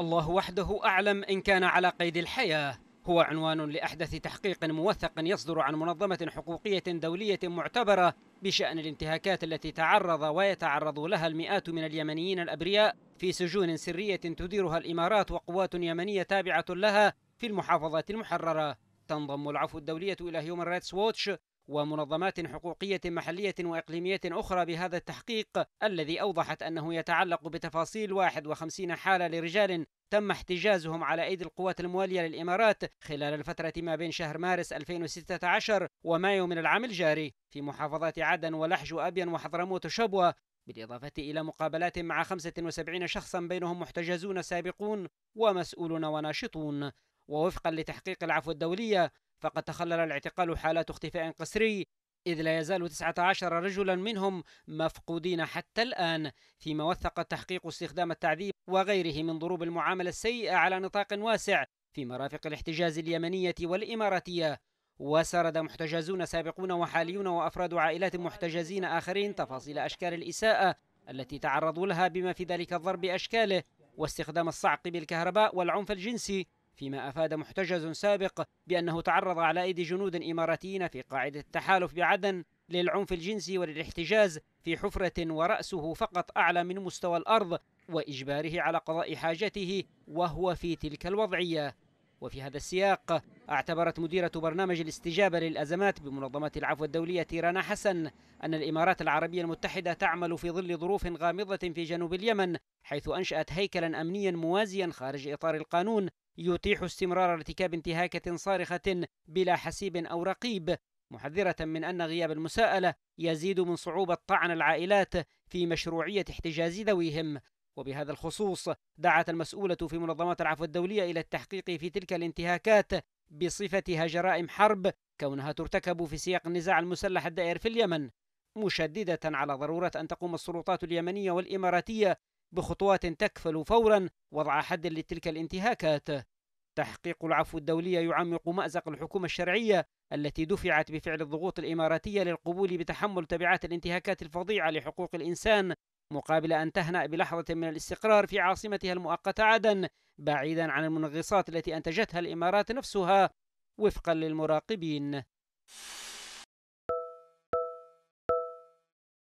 الله وحده أعلم إن كان على قيد الحياة هو عنوان لأحدث تحقيق موثق يصدر عن منظمة حقوقية دولية معتبرة بشأن الانتهاكات التي تعرض ويتعرض لها المئات من اليمنيين الأبرياء في سجون سرية تديرها الإمارات وقوات يمنية تابعة لها في المحافظات المحررة تنضم العفو الدولية إلى هيومن رايتس ووتش ومنظمات حقوقية محلية وإقليمية أخرى بهذا التحقيق الذي أوضحت أنه يتعلق بتفاصيل 51 حالة لرجال تم احتجازهم على أيدي القوات الموالية للإمارات خلال الفترة ما بين شهر مارس 2016 ومايو من العام الجاري في محافظات عدن ولحج وأبين وحضرموت وشبوة بالإضافة إلى مقابلات مع 75 شخصا بينهم محتجزون سابقون ومسؤولون وناشطون ووفقا لتحقيق العفو الدولية فقد تخلل الاعتقال حالات اختفاء قسري إذ لا يزال 19 رجلا منهم مفقودين حتى الآن فيما وثق تحقيق استخدام التعذيب وغيره من ضروب المعاملة السيئة على نطاق واسع في مرافق الاحتجاز اليمنية والإماراتية وسرد محتجزون سابقون وحاليون وأفراد عائلات محتجزين آخرين تفاصيل أشكال الإساءة التي تعرضوا لها بما في ذلك الضرب أشكاله واستخدام الصعق بالكهرباء والعنف الجنسي فيما أفاد محتجز سابق بأنه تعرض على أيدي جنود إماراتيين في قاعدة التحالف بعدن للعنف الجنسي وللاحتجاز في حفرة ورأسه فقط أعلى من مستوى الأرض وإجباره على قضاء حاجته وهو في تلك الوضعية وفي هذا السياق اعتبرت مديرة برنامج الاستجابة للأزمات بمنظمة العفو الدولية رنا حسن أن الإمارات العربية المتحدة تعمل في ظل ظروف غامضة في جنوب اليمن حيث أنشأت هيكلا أمنيا موازيا خارج إطار القانون يتيح استمرار ارتكاب انتهاكة صارخة بلا حسيب أو رقيب محذرة من أن غياب المساءلة يزيد من صعوبة طعن العائلات في مشروعية احتجاز ذويهم وبهذا الخصوص دعت المسؤولة في منظمات العفو الدولية إلى التحقيق في تلك الانتهاكات بصفتها جرائم حرب كونها ترتكب في سياق النزاع المسلح الدائر في اليمن مشددة على ضرورة أن تقوم السلطات اليمنية والإماراتية بخطوات تكفل فورا وضع حد لتلك الانتهاكات تحقيق العفو الدولية يعمق مأزق الحكومة الشرعية التي دفعت بفعل الضغوط الإماراتية للقبول بتحمل تبعات الانتهاكات الفظيعة لحقوق الإنسان مقابل أن تهنأ بلحظة من الاستقرار في عاصمتها المؤقتة عدن بعيدا عن المنغصات التي أنتجتها الإمارات نفسها وفقا للمراقبين